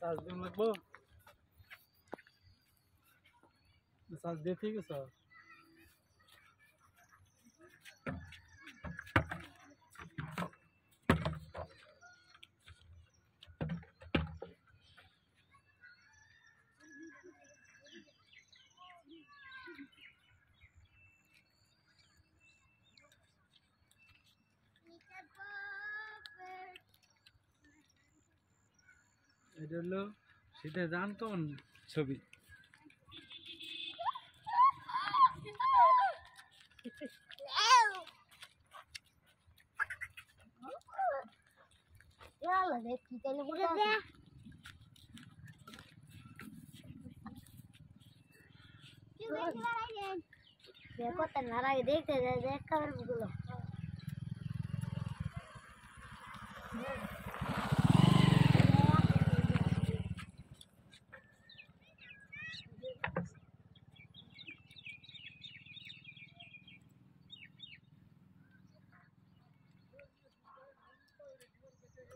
सास दिन मतलब सास देती है सर এটা হলো সেটা জানতন ছবি দেখো তারা দেখতে দেখ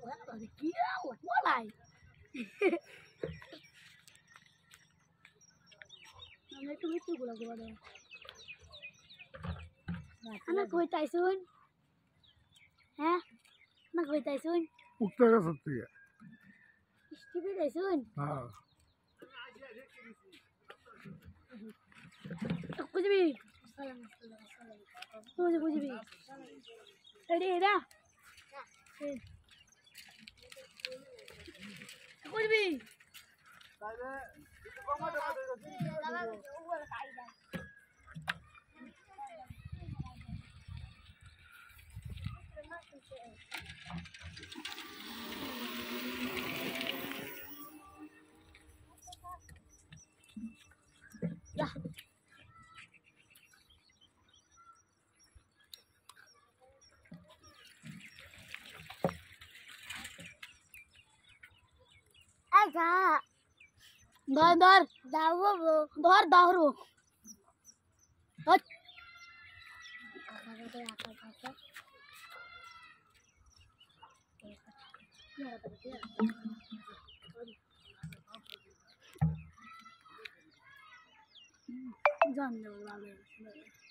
quá rồi kia quá này nó cứ chưa gula gula đây anh nó cười tay xuống hả nó cười tay xuống उत्तर का सकती है इसकी भी लहसुन हाँ कुछ भी कुछ कुछ भी अरे ना করবি কা ধর ধর দাও ধর দাহরু জান